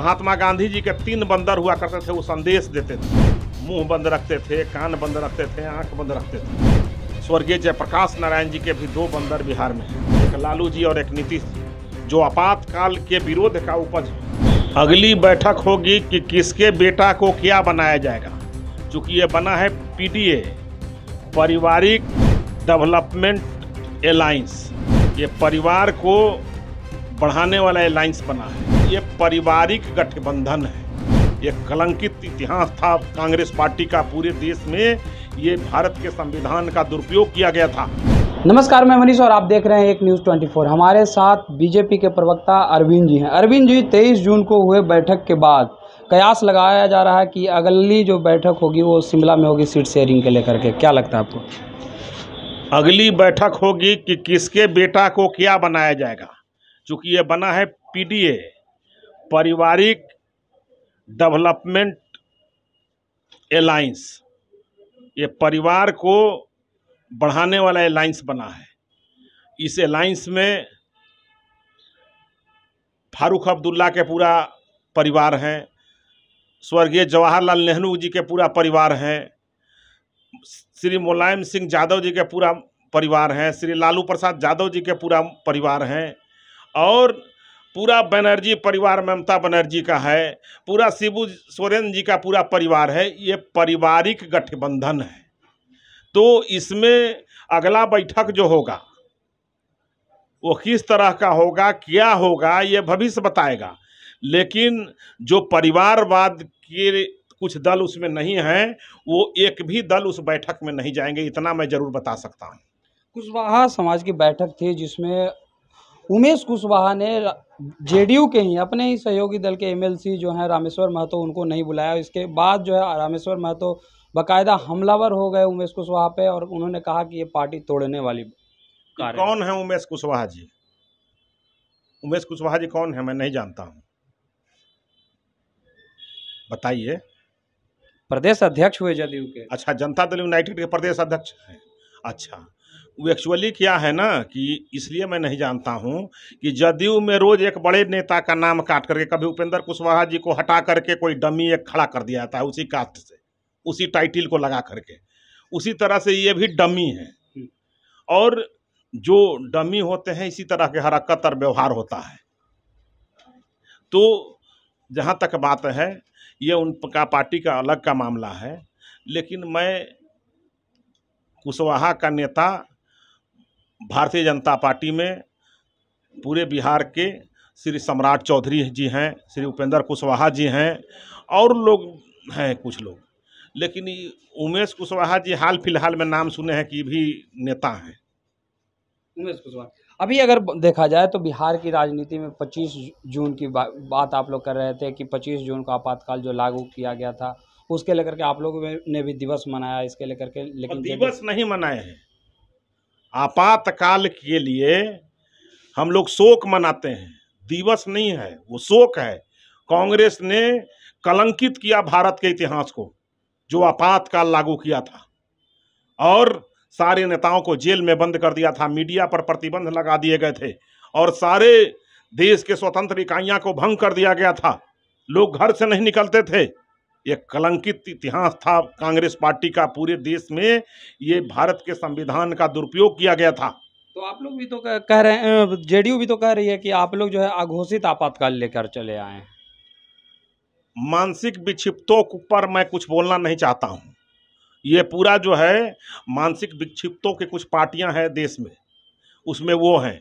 महात्मा गांधी जी के तीन बंदर हुआ करते थे वो संदेश देते थे मुंह बंद रखते थे कान बंद रखते थे आंख बंद रखते थे स्वर्गीय जयप्रकाश नारायण जी के भी दो बंदर बिहार में हैं एक लालू जी और एक नीतीश जी जो आपातकाल के विरोध का उपज है अगली बैठक होगी कि किसके बेटा को क्या बनाया जाएगा चूंकि ये बना है पीडीए पारिवारिक डेवलपमेंट एलायंस ये परिवार को बढ़ाने वाला एलायंस बना है ये पारिवारिक गठबंधन है ये कलंकित इतिहास था कांग्रेस पार्टी का पूरे देश में ये भारत के संविधान का दुरुपयोग किया गया था नमस्कार मैं मनीष और आप देख रहे हैं एक न्यूज़ 24 हमारे साथ बीजेपी के प्रवक्ता अरविंद जी हैं अरविंद जी 23 जून को हुए बैठक के बाद कयास लगाया जा रहा है कि अगली जो बैठक होगी वो शिमला में होगी सीट शेयरिंग के लेकर के क्या लगता है आपको अगली बैठक होगी कि किसके बेटा को क्या बनाया जाएगा चूंकि ये बना है पीडीए पारिवारिक डेवलपमेंट एलाइंस ये परिवार को बढ़ाने वाला एलाइंस बना है इस एलाइंस में फारूक अब्दुल्ला के पूरा परिवार हैं स्वर्गीय जवाहरलाल नेहरू जी के पूरा परिवार हैं श्री मुलायम सिंह यादव जी के पूरा परिवार हैं श्री लालू प्रसाद यादव जी के पूरा परिवार हैं और पूरा बनर्जी परिवार ममता बनर्जी का है पूरा शिबू सोरेन जी का पूरा परिवार है ये पारिवारिक गठबंधन है तो इसमें अगला बैठक जो होगा वो किस तरह का होगा क्या होगा ये भविष्य बताएगा लेकिन जो परिवारवाद के कुछ दल उसमें नहीं हैं वो एक भी दल उस बैठक में नहीं जाएंगे इतना मैं ज़रूर बता सकता हूँ कुशवाहा समाज की बैठक थी जिसमें उमेश कुशवाहा ने जेडीयू के ही अपने ही सहयोगी दल के एमएलसी जो हैं रामेश्वर महतो उनको नहीं बुलाया इसके बाद जो है रामेश्वर महतो बाकायदा हमलावर हो गए उमेश कुशवाहा पे और उन्होंने कहा कि ये पार्टी तोड़ने वाली कौन है उमेश कुशवाहा जी उमेश कुशवाहा जी कौन है मैं नहीं जानता हूँ बताइए प्रदेश अध्यक्ष हुए जदयू के अच्छा जनता दल यूनाइटेड के प्रदेश अध्यक्ष हैं अच्छा वो एक्चुअली क्या है ना कि इसलिए मैं नहीं जानता हूँ कि जदयू में रोज एक बड़े नेता का नाम काट करके कभी उपेंद्र कुशवाहा जी को हटा करके कोई डमी एक खड़ा कर दिया जाता है उसी कास्ट से उसी टाइटिल को लगा करके उसी तरह से ये भी डमी है और जो डमी होते हैं इसी तरह के हरकत और व्यवहार होता है तो जहाँ तक बात है ये उनका पार्टी का अलग का मामला है लेकिन मैं कुशवाहा का नेता भारतीय जनता पार्टी में पूरे बिहार के श्री सम्राट चौधरी जी हैं श्री उपेंद्र कुशवाहा जी हैं और लोग हैं कुछ लोग लेकिन उमेश कुशवाहा जी हाल फिलहाल में नाम सुने हैं कि भी नेता हैं उमेश कुशवाहा अभी अगर देखा जाए तो बिहार की राजनीति में 25 जून की बा, बात आप लोग कर रहे थे कि 25 जून को आपातकाल जो लागू किया गया था उसके लेकर के आप लोगों ने भी दिवस मनाया इसके लेकर के लेकिन दिवस नहीं मनाए हैं आपातकाल के लिए हम लोग शोक मनाते हैं दिवस नहीं है वो शोक है कांग्रेस ने कलंकित किया भारत के इतिहास को जो आपातकाल लागू किया था और सारे नेताओं को जेल में बंद कर दिया था मीडिया पर प्रतिबंध लगा दिए गए थे और सारे देश के स्वतंत्र इकाइयां को भंग कर दिया गया था लोग घर से नहीं निकलते थे ये कलंकित इतिहास था कांग्रेस पार्टी का पूरे देश में ये भारत के संविधान का दुरुपयोग किया गया था तो आप लोग भी तो कह रहे हैं जेडीयू भी तो कह रही है कि आप लोग जो है अघोषित आपातकाल लेकर चले आए मानसिक विक्षिप्तों पर मैं कुछ बोलना नहीं चाहता हूँ ये पूरा जो है मानसिक विक्षिप्तों के कुछ पार्टियां हैं देश में उसमें वो हैं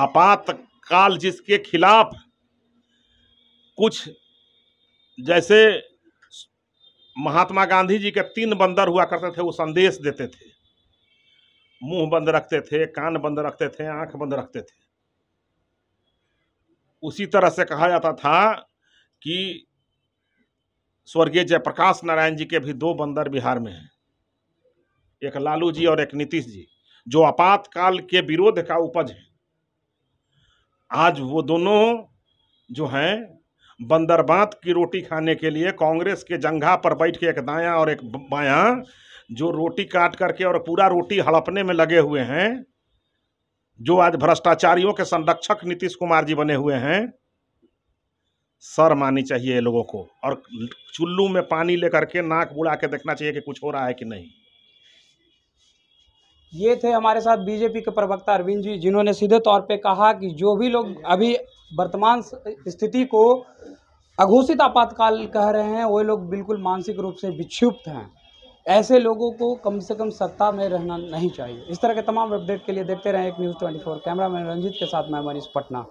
आपातकाल जिसके खिलाफ कुछ जैसे महात्मा गांधी जी के तीन बंदर हुआ करते थे वो संदेश देते थे मुंह बंद रखते थे कान बंद रखते थे आंख बंद रखते थे उसी तरह से कहा जाता था कि स्वर्गीय जयप्रकाश नारायण जी के भी दो बंदर बिहार में हैं एक लालू जी और एक नीतीश जी जो आपातकाल के विरोध का उपज है आज वो दोनों जो हैं बंदरबात की रोटी खाने के लिए कांग्रेस के जंघा पर बैठ के एक दायां और एक बायां जो रोटी काट करके और पूरा रोटी हड़पने में लगे हुए हैं जो आज भ्रष्टाचारियों के संरक्षक नीतीश कुमार जी बने हुए हैं सर मानी चाहिए ये लोगों को और चुल्लू में पानी लेकर के नाक बुला के देखना चाहिए कि कुछ हो रहा है कि नहीं ये थे हमारे साथ बीजेपी के प्रवक्ता अरविंद जी जिन्होंने सीधे तौर पे कहा कि जो भी लोग अभी वर्तमान स्थिति को अघोषित आपातकाल कह रहे हैं वो लोग बिल्कुल मानसिक रूप से विक्षुप्त हैं ऐसे लोगों को कम से कम सत्ता में रहना नहीं चाहिए इस तरह के तमाम अपडेट के लिए देखते रहें एक news twenty four cameraman Ranjit के साथ मैं मनीष पटना